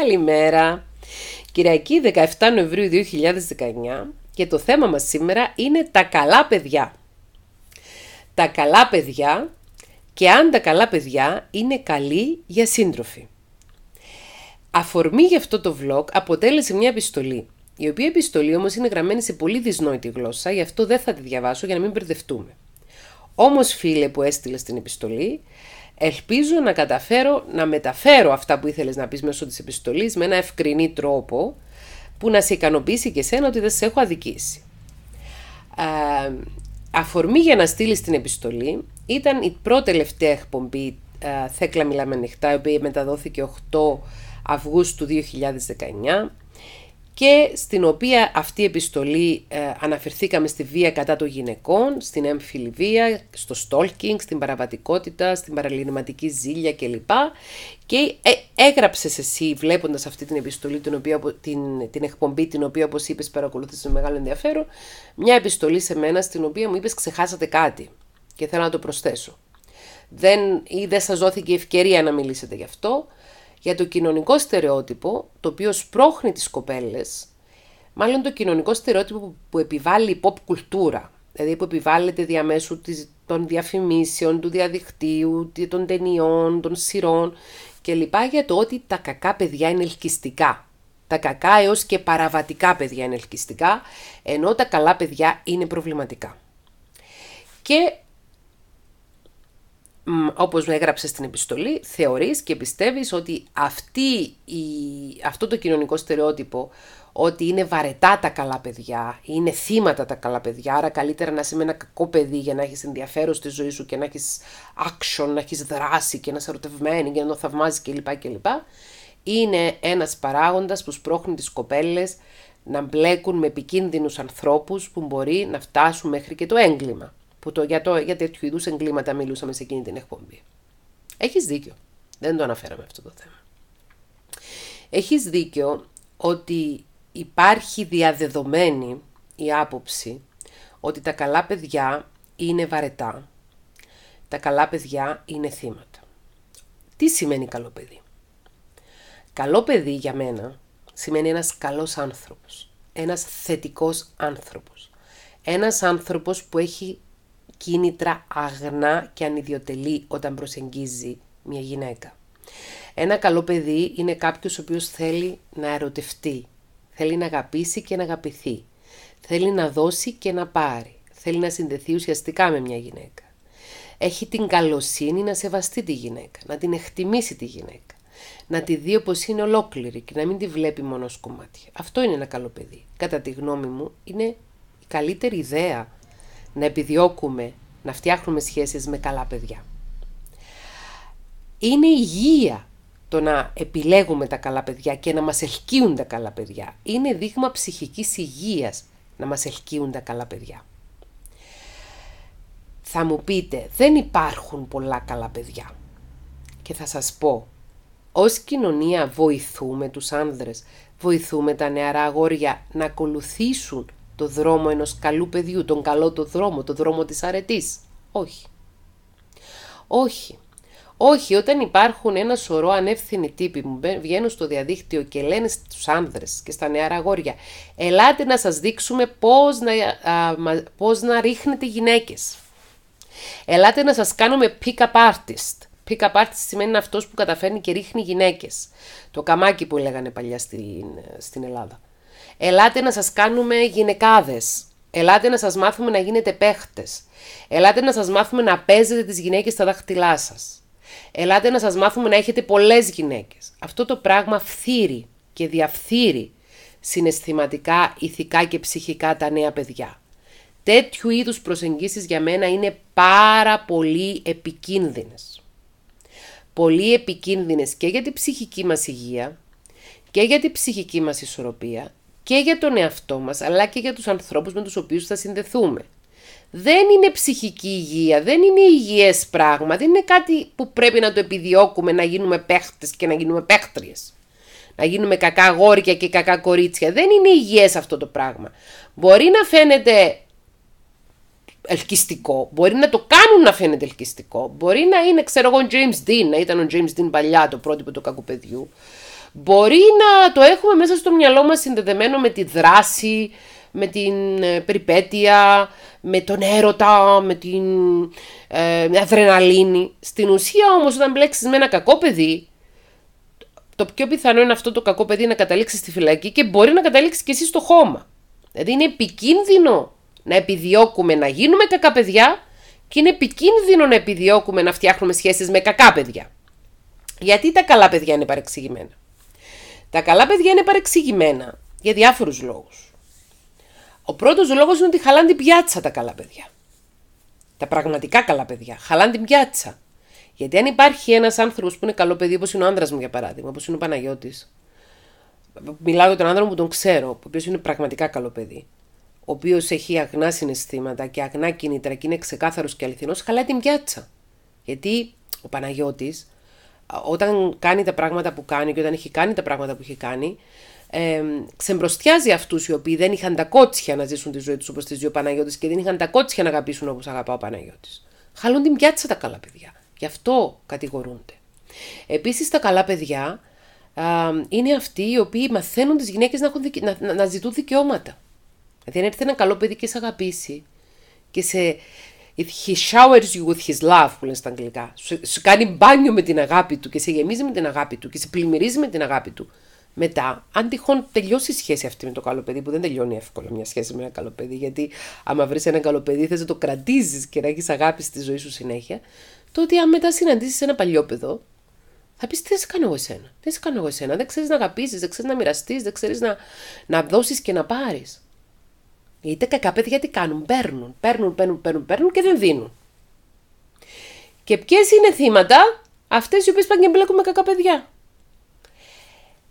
Καλημέρα! Κυριακή 17 Νοεμβρίου 2019 και το θέμα μας σήμερα είναι τα καλά παιδιά. Τα καλά παιδιά και αν τα καλά παιδιά είναι καλοί για σύντροφοι. Αφορμή για αυτό το vlog αποτέλεσε μια επιστολή, η οποία επιστολή όμως είναι γραμμένη σε πολύ δυσνόητη γλώσσα, γι' αυτό δεν θα τη διαβάσω για να μην μπερδευτούμε. Όμως φίλε που έστειλες την επιστολή, Ελπίζω να καταφέρω να μεταφέρω αυτά που ήθελες να πεις μέσω της επιστολής με ένα ευκρινή τρόπο που να σε ικανοποιήσει και σένα ότι δεν σε έχω αδικήσει. Α, αφορμή για να στείλεις την επιστολή ήταν η πρώτη τελευταία εκπομπή α, Θέκλα Μιλάμε Ανοιχτά, η οποία μεταδόθηκε 8 Αυγούστου 2019 και στην οποία αυτή η επιστολή ε, αναφερθήκαμε στη βία κατά των γυναικών, στην έμφυλη βία, στο stalking, στην παραβατικότητα, στην παραλυνηματική ζήλια κλπ. Και ε, έγραψες εσύ βλέποντας αυτή την επιστολή, την, οποία, την, την εκπομπή την οποία όπως είπες, παρακολούθησες με μεγάλο ενδιαφέρον, μια επιστολή σε μένα στην οποία μου είπες, ξεχάσατε κάτι και θέλω να το προσθέσω. Δεν, ή δεν σας δόθηκε ευκαιρία να μιλήσετε γι' αυτό για το κοινωνικό στερεότυπο, το οποίο σπρώχνει τις κοπέλες, μάλλον το κοινωνικό στερεότυπο που επιβάλλει η pop κουλτούρα, δηλαδή που επιβάλλεται διαμέσου των διαφημίσεων, του διαδικτύου, των ταινιών, των σειρών κλπ. για το ότι τα κακά παιδιά είναι ελκυστικά. Τα κακά έως και παραβατικά παιδιά είναι ελκυστικά, ενώ τα καλά παιδιά είναι προβληματικά. Και όπως μου έγραψες στην επιστολή, θεωρείς και πιστεύεις ότι αυτή η, αυτό το κοινωνικό στερεότυπο ότι είναι βαρετά τα καλά παιδιά, είναι θύματα τα καλά παιδιά, άρα καλύτερα να είσαι με ένα κακό παιδί για να έχεις ενδιαφέρον στη ζωή σου και να έχεις action, να έχεις δράση και να είσαι ερωτευμένη και να το θαυμάζεις κλπ. κλπ. Είναι ένας παράγοντας που σπρώχνει τις κοπέλες να μπλέκουν με επικίνδυνους ανθρώπους που μπορεί να φτάσουν μέχρι και το έγκλημα που το, για, το, για τέτοιου είδους εγκλήματα μιλούσαμε σε εκείνη την εκπομπή. Έχεις δίκιο. Δεν το αναφέραμε αυτό το θέμα. Έχεις δίκιο ότι υπάρχει διαδεδομένη η άποψη ότι τα καλά παιδιά είναι βαρετά. Τα καλά παιδιά είναι θύματα. Τι σημαίνει καλό παιδί. Καλό παιδί για μένα σημαίνει ένας καλός άνθρωπος. Ένας θετικός άνθρωπος. Ένας άνθρωπος που έχει κίνητρα αγνά και ανιδιοτελή όταν προσεγγίζει μια γυναίκα. Ένα καλό παιδί είναι κάποιος ο οποίος θέλει να ερωτευτεί, θέλει να αγαπήσει και να αγαπηθεί, θέλει να δώσει και να πάρει, θέλει να συνδεθεί ουσιαστικά με μια γυναίκα. Έχει την καλοσύνη να σεβαστεί τη γυναίκα, να την εκτιμήσει τη γυναίκα, να τη δει όπως είναι ολόκληρη και να μην τη βλέπει μόνο ως κομμάτια. Αυτό είναι ένα καλό παιδί. Κατά τη γνώμη μου είναι η καλύτερη ιδέα να επιδιώκουμε να φτιάχνουμε σχέσεις με καλά παιδιά. Είναι υγεία το να επιλέγουμε τα καλά παιδιά και να μας ελκύουν τα καλά παιδιά. Είναι δείγμα ψυχικής υγείας να μας ελκύουν τα καλά παιδιά. Θα μου πείτε, δεν υπάρχουν πολλά καλά παιδιά. Και θα σας πω, ως κοινωνία βοηθούμε τους άνδρες, βοηθούμε τα νεαρά αγόρια να ακολουθήσουν το δρόμο ενός καλού παιδιού, τον καλό το δρόμο, το δρόμο της αρετής. Όχι. Όχι. Όχι, όταν υπάρχουν ένα σωρό ανεύθυνοι τύποι που βγαίνουν στο διαδίκτυο και λένε στους άνδρες και στα νεαρά αγόρια «Ελάτε να σας δείξουμε πώς να, πώς να ρίχνετε γυναίκες». «Ελάτε να σας κάνουμε pick-up artist». Pick-up artist σημαίνει αυτός που καταφέρνει και ρίχνει γυναίκες. Το καμάκι που λέγανε παλιά στην, στην Ελλάδα. Ελάτε να σας κάνουμε γυναικάδες. Ελάτε να σας μάθουμε να γίνετε παίχτες. Ελάτε να σας μάθουμε να παίζετε τις γυναίκες στα δάχτυλά σας. Ελάτε να σας μάθουμε να έχετε πολλές γυναίκες. Αυτό το πράγμα φθείρει και διαφθείρει συναισθηματικά, ηθικά και ψυχικά τα νέα παιδιά. Τέτοιου είδους προσεγγίσεις για μένα είναι πάρα πολύ επικίνδυνες. Πολύ επικίνδυνες και για την ψυχική μας υγεία και για την ψυχική μας ισορροπία και για τον εαυτό μας, αλλά και για τους ανθρώπους με τους οποίους θα συνδεθούμε. Δεν είναι ψυχική υγεία, δεν είναι υγιές πράγμα, δεν είναι κάτι που πρέπει να το επιδιώκουμε να γίνουμε παίχτες και να γίνουμε παίχτριες. Να γίνουμε κακά γόρια και κακά κορίτσια. Δεν είναι υγιές αυτό το πράγμα. Μπορεί να φαίνεται ελκυστικό. Μπορεί να το κάνουν να φαίνεται ελκυστικό. Μπορεί να είναι, ξέρω εγώ, ο James Dean, να ήταν ο James Dean παλιά το πρότυπο του κακού παιδιού μπορεί να το έχουμε μέσα στο μυαλό μας συνδεδεμένο με τη δράση, με την ε, περιπέτεια, με τον έρωτα, με την ε, αδρεναλίνη. Στην ουσία όμως όταν μπλέξεις με ένα κακό παιδί, το πιο πιθανό είναι αυτό το κακό παιδί να καταλήξει στη φυλακή και μπορεί να καταλήξει και εσύ στο χώμα. Δηλαδή είναι επικίνδυνο να επιδιώκουμε να γίνουμε κακά παιδιά και είναι επικίνδυνο να επιδιώκουμε να φτιάχνουμε σχέσεις με κακά παιδιά. Γιατί τα καλά παιδιά είναι παρεξηγημένα. Τα καλά παιδιά είναι παρεξηγημένα για διάφορους λόγους. Ο πρώτος λόγος είναι ότι χαλάνε την πιάτσα τα καλά παιδιά. Τα πραγματικά καλά παιδιά χαλάνε την πιάτσα. Γιατί αν υπάρχει ένας άνθρωπος που είναι καλό παιδί, όπως είναι ο άνδρας μου για παράδειγμα, όπως είναι ο Παναγιώτης, μιλάω για τον άνθρωπο που τον ξέρω, ο οποίος είναι πραγματικά καλό παιδί, ο οποίος έχει αγνά συναισθήματα και αγνά κίνητρα και είναι ξεκάθαρος και αληθινός, χαλάει την πιάτσα. Γιατί ο Παναγιώτης όταν κάνει τα πράγματα που κάνει και όταν έχει κάνει τα πράγματα που έχει κάνει, ε, ξεμπροστιάζει αυτούς οι οποίοι δεν είχαν τα κότσια να ζήσουν τη ζωή τους όπως τη ζει ο Παναγιώτη και δεν είχαν τα κότσια να αγαπήσουν όπως αγαπά ο Παναγιώτης. Χαλούν την πιάτσα τα καλά παιδιά. Γι' αυτό κατηγορούνται. Επίσης, τα καλά παιδιά είναι αυτοί οι οποίοι μαθαίνουν τις γυναίκες να, να, να, να, ζητούν δικαιώματα. Δηλαδή, αν έρθει ένα καλό παιδί και σε αγαπήσει και σε, He showers you with his love, που λένε στα αγγλικά. Σου, σου κάνει μπάνιο με την αγάπη του και σε γεμίζει με την αγάπη του και σε πλημμυρίζει με την αγάπη του. Μετά, αν τυχόν τελειώσει η σχέση αυτή με το καλό παιδί, που δεν τελειώνει εύκολα μια σχέση με ένα καλό παιδί, γιατί άμα βρεις ένα καλό παιδί, θες να το κρατήσει και να έχεις αγάπη στη ζωή σου συνέχεια, τότε αν μετά συναντήσεις ένα παλιό παιδό, θα πεις: Τι σε κάνω εγώ εσένα. Τι σε κάνω εγώ εσένα. Δεν ξέρεις να αγαπήσεις, δεν ξέρεις να μοιραστείς, δεν ξέρεις να, να δώσεις και να πάρεις. Είτε τα κακά παιδιά τι κάνουν, παίρνουν, παίρνουν, παίρνουν, παίρνουν, παίρνουν και δεν δίνουν. Και ποιες είναι θύματα, αυτές οι οποίες πάνε και μπλέκουν με κακά παιδιά.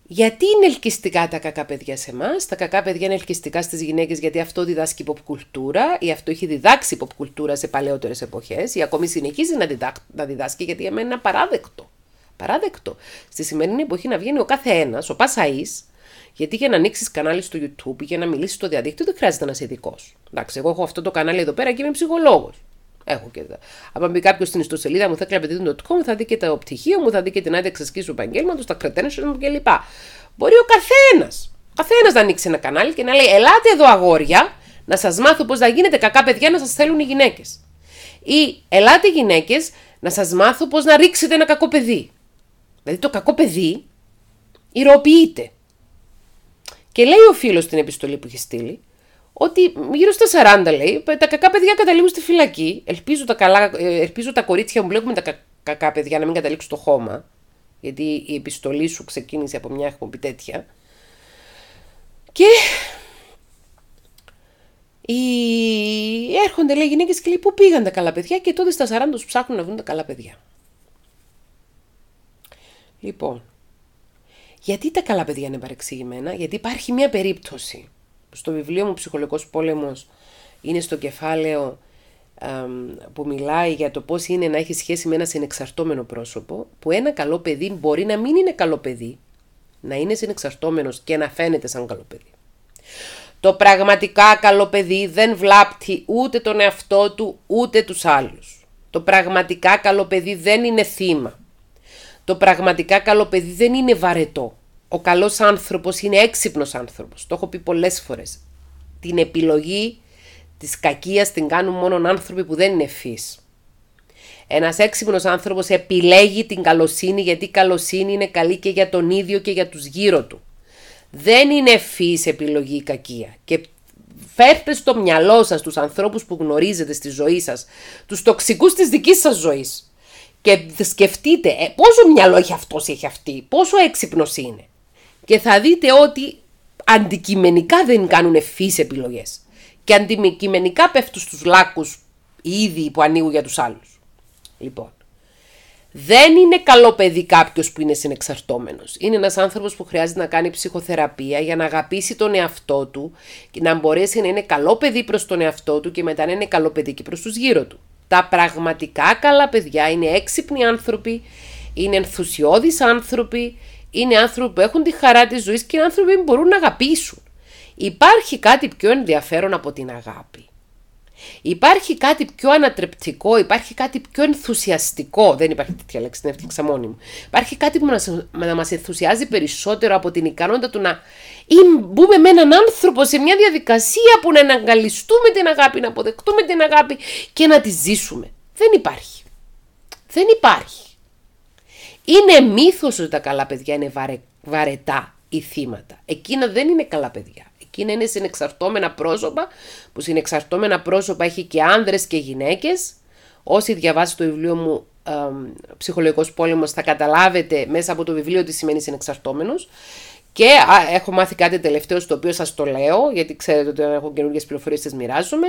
Γιατί είναι ελκυστικά τα κακά παιδιά σε εμά, τα κακά παιδιά είναι ελκυστικά στι γυναίκε, γιατί αυτό διδάσκει η κουλτούρα. Ή αυτό έχει διδάξει πολλούρα σε παλιότερε εποχέ, ακόμη συνεχίζει να διδάσκει γιατί είμαι ένα παράδεκτο. Παράδεκτο. Στη σημαίνει ή αυτό έχει διδάξει κουλτούρα σε παλαιότερες εποχές, ή ακόμη συνεχίζει να, διδάσκει, γιατί για μένα είναι απαράδεκτο. Παράδεκτο. Στη σημερινή εποχή να βγαίνει ο κάθε ένα, ο Πασαή, γιατί για να ανοίξεις κανάλι στο YouTube για να μιλήσεις στο διαδίκτυο δεν χρειάζεται να είσαι ειδικός. Εντάξει, εγώ έχω αυτό το κανάλι εδώ πέρα και είμαι ψυχολόγος. Έχω και εδώ. Αν μπει κάποιος στην ιστοσελίδα μου, θα μου, θα δει και το πτυχίο μου, θα δει και την άδεια εξασκή του επαγγέλματος, τα κρατένε μου κλπ. Μπορεί ο καθένας. Καθένας να ανοίξει ένα κανάλι και να λέει: Ελάτε εδώ, αγόρια, να σας μάθω πώς θα γίνετε κακά παιδιά να σας θέλουν οι γυναίκες. Ή ελάτε γυναίκες να σας μάθω πώς να ρίξετε ένα κακό παιδί. Δηλαδή το κακό παιδί ηρωοποιείται. Και λέει ο φίλος στην επιστολή που έχει στείλει, ότι γύρω στα 40 λέει, τα κακά παιδιά καταλήγουν στη φυλακή. Ελπίζω τα, καλά, ε, ελπίζω τα κορίτσια μου βλέπουν τα κακά παιδιά να μην καταλήξουν στο χώμα. Γιατί η επιστολή σου ξεκίνησε από μια εκπομπή τέτοια. Και οι... έρχονται λέει γυναίκες και λέει πού πήγαν τα καλά παιδιά και τότε στα 40 τους ψάχνουν να βρουν τα καλά παιδιά. Λοιπόν, γιατί τα καλά παιδιά είναι παρεξηγημένα, γιατί υπάρχει μια περίπτωση. Στο βιβλίο μου «Ψυχολογικός πόλεμος» είναι στο κεφάλαιο που μιλάει για το πώς είναι να έχεις σχέση με ένα συνεξαρτώμενο πρόσωπο, που ένα καλό παιδί μπορεί να μην είναι καλό παιδί, να είναι συνεξαρτώμενος και να φαίνεται σαν καλό παιδί. Το πραγματικά καλό παιδί δεν βλάπτει ούτε τον εαυτό του, ούτε τους άλλους. Το πραγματικά καλό παιδί δεν είναι θύμα. Το πραγματικά καλό παιδί δεν είναι βαρετό. Ο καλός άνθρωπος είναι έξυπνος άνθρωπος. Το έχω πει πολλές φορές. Την επιλογή της κακίας την κάνουν μόνο άνθρωποι που δεν είναι ευφύ. Ένας έξυπνος άνθρωπος επιλέγει την καλοσύνη γιατί η καλοσύνη είναι καλή και για τον ίδιο και για τους γύρω του. Δεν είναι ευφύ επιλογή η κακία. Και φέρτε στο μυαλό σας τους ανθρώπους που γνωρίζετε στη ζωή σας, τους τοξικούς της δικής σας ζωής. Και σκεφτείτε ε, πόσο μυαλό έχει αυτός έχει αυτή, πόσο έξυπνος είναι. Και θα δείτε ότι αντικειμενικά δεν κάνουν ευφύς επιλογές. Και αντικειμενικά πέφτουν στους λάκους ήδη που ανοίγουν για τους άλλους. Λοιπόν, δεν είναι καλό παιδί κάποιος που είναι συνεξαρτώμενος. Είναι ένας άνθρωπος που χρειάζεται να κάνει ψυχοθεραπεία για να αγαπήσει τον εαυτό του και να μπορέσει να είναι καλό παιδί προς τον εαυτό του και μετά να είναι καλό παιδί και προς τους γύρω του. Τα πραγματικά καλά παιδιά είναι έξυπνοι άνθρωποι, είναι ενθουσιώδεις άνθρωποι, είναι άνθρωποι που έχουν τη χαρά της ζωής και είναι άνθρωποι που μπορούν να αγαπήσουν. Υπάρχει κάτι πιο ενδιαφέρον από την αγάπη. Υπάρχει κάτι πιο ανατρεπτικό, υπάρχει κάτι πιο ενθουσιαστικό. Δεν υπάρχει τέτοια λέξη, την έφτιαξα μόνη μου. Υπάρχει κάτι που να, να μας ενθουσιάζει περισσότερο από την ικανότητα του να ή μπούμε με έναν άνθρωπο σε μια διαδικασία που να αναγκαλιστούμε την αγάπη, να αποδεκτούμε την αγάπη και να τη ζήσουμε. Δεν υπάρχει. Δεν υπάρχει. Είναι μύθος ότι τα καλά παιδιά είναι βαρετά ή θύματα. Εκείνα δεν είναι καλά παιδιά. Εκείνα είναι συνεξαρτώμενα πρόσωπα, που συνεξαρτώμενα πρόσωπα έχει και άνδρες και γυναίκες. Όσοι διαβάσει το βιβλίο μου ε, «Ψυχολογικός πόλεμος» θα καταλάβετε μέσα από το βιβλίο τι σημαίνει συνεξαρτώμενος. Και έχω μάθει κάτι τελευταίο στο οποίο σας το λέω, γιατί ξέρετε ότι όταν έχω καινούργιες πληροφορίες, τις μοιράζομαι.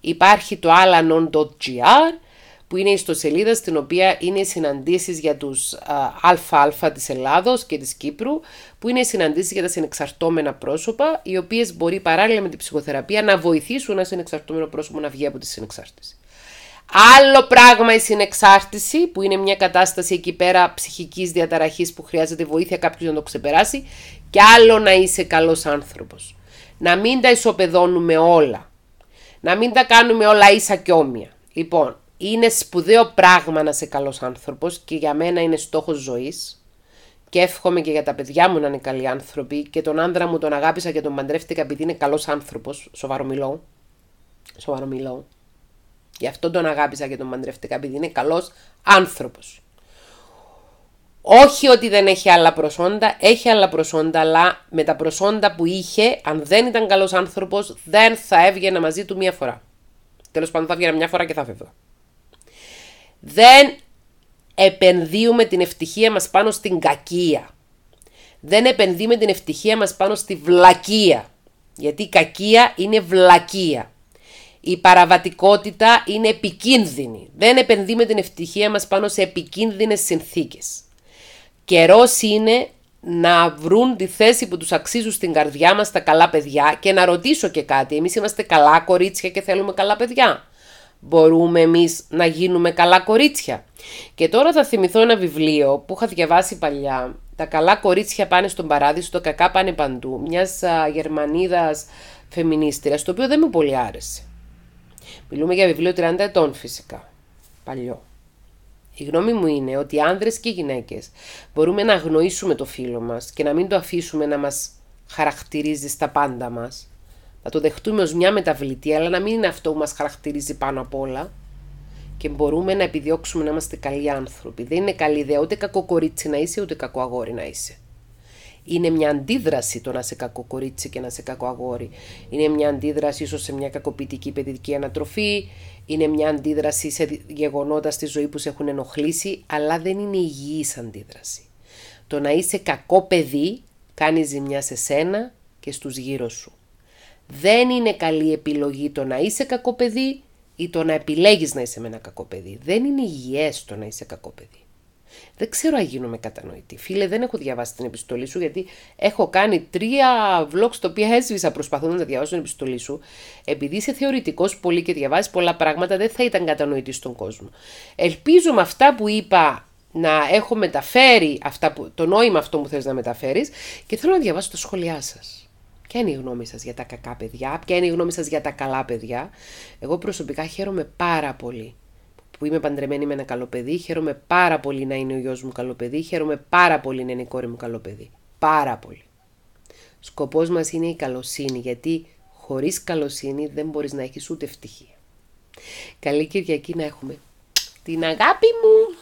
Υπάρχει το alanon.gr που είναι η ιστοσελίδα στην οποία είναι οι συναντήσεις για τους ΑΑ της Ελλάδος και της Κύπρου, που είναι οι συναντήσεις για τα συνεξαρτώμενα πρόσωπα, οι οποίες μπορεί παράλληλα με την ψυχοθεραπεία να βοηθήσουν ένα συνεξαρτώμενο πρόσωπο να βγει από τη συνεξάρτηση. Άλλο πράγμα η συνεξάρτηση που είναι μια κατάσταση εκεί πέρα ψυχικής διαταραχής που χρειάζεται βοήθεια κάποιος να το ξεπεράσει και άλλο να είσαι καλός άνθρωπος. Να μην τα ισοπεδώνουμε όλα. Να μην τα κάνουμε όλα ίσα και όμοια. Λοιπόν, είναι σπουδαίο πράγμα να είσαι καλός άνθρωπος και για μένα είναι στόχος ζωής. Και εύχομαι και για τα παιδιά μου να είναι καλοί άνθρωποι. Και τον άντρα μου τον αγάπησα και τον παντρεύτηκα επειδή είναι καλός άνθρωπος. Σοβαρό μιλώ. Σοβαρό μιλώ. Γι' αυτό τον αγάπησα και τον παντρεύτηκα επειδή είναι καλός άνθρωπος. Όχι ότι δεν έχει άλλα προσόντα, έχει άλλα προσόντα, αλλά με τα προσόντα που είχε, αν δεν ήταν καλός άνθρωπος, δεν θα έβγαινα μαζί του μία φορά. Τέλος πάντων, θα έβγαινα μία φορά και θα φεύγω. Δεν επενδύουμε την ευτυχία μας πάνω στην κακία. Δεν επενδύουμε την ευτυχία μας πάνω στη βλακία, Γιατί η κακία είναι βλακεία. Η παραβατικότητα είναι επικίνδυνη. Δεν επενδύουμε την ευτυχία μας πάνω σε επικίνδυνες συνθήκες. Καιρός είναι να βρουν τη θέση που τους αξίζουν στην καρδιά μας τα καλά παιδιά και να ρωτήσω και κάτι. Εμείς είμαστε καλά κορίτσια και θέλουμε καλά παιδιά. Μπορούμε εμείς να γίνουμε καλά κορίτσια. Και τώρα θα θυμηθώ ένα βιβλίο που είχα διαβάσει παλιά. Τα καλά κορίτσια πάνε στον παράδεισο, το κακά πάνε παντού. Μιας Γερμανίδας το οποίο δεν μου πολύ άρεσε. Μιλούμε για βιβλίο 30 ετών φυσικά. Παλιό. Η γνώμη μου είναι ότι άνδρες και γυναίκες μπορούμε να αγνοήσουμε το φίλο μας και να μην το αφήσουμε να μας χαρακτηρίζει στα πάντα μας. Να το δεχτούμε ως μια μεταβλητή, αλλά να μην είναι αυτό που μας χαρακτηρίζει πάνω απ' όλα. Και μπορούμε να επιδιώξουμε να είμαστε καλοί άνθρωποι. Δεν είναι καλή ιδέα ούτε κακό κορίτσι να είσαι, ούτε κακό αγόρι να είσαι είναι μια αντίδραση το να σε κακό κορίτσι και να σε κακό αγόρι. Είναι μια αντίδραση ίσως σε μια κακοποιητική παιδική ανατροφή, είναι μια αντίδραση σε γεγονότα στη ζωή που σε έχουν ενοχλήσει, αλλά δεν είναι υγιής αντίδραση. Το να είσαι κακό παιδί κάνει ζημιά σε σένα και στους γύρω σου. Δεν είναι καλή επιλογή το να είσαι κακό παιδί ή το να επιλέγεις να είσαι με ένα κακό παιδί. Δεν είναι υγιές το να είσαι κακό παιδί. Δεν ξέρω αν γίνομαι κατανοητή. Φίλε, δεν έχω διαβάσει την επιστολή σου, γιατί έχω κάνει τρία vlogs τα οποία έσβησα προσπαθώντας να διαβάσω την επιστολή σου. Επειδή είσαι θεωρητικός πολύ και διαβάζεις πολλά πράγματα, δεν θα ήταν κατανοητή στον κόσμο. Ελπίζω με αυτά που είπα να έχω μεταφέρει αυτά που, το νόημα αυτό που θες να μεταφέρεις και θέλω να διαβάσω τα σχόλιά σας. Ποια είναι η γνώμη σας για τα κακά παιδιά, ποια είναι η γνώμη σας για τα καλά παιδιά. Εγώ προσωπικά χαίρομαι πάρα πολύ που είμαι παντρεμένη με ένα καλό παιδί, χαίρομαι πάρα πολύ να είναι ο γιος μου καλό παιδί, χαίρομαι πάρα πολύ να είναι η κόρη μου καλό παιδί. Πάρα πολύ. Σκοπός μας είναι η καλοσύνη, γιατί χωρίς καλοσύνη δεν μπορείς να έχεις ούτε ευτυχία. Καλή Κυριακή να έχουμε. Την αγάπη μου!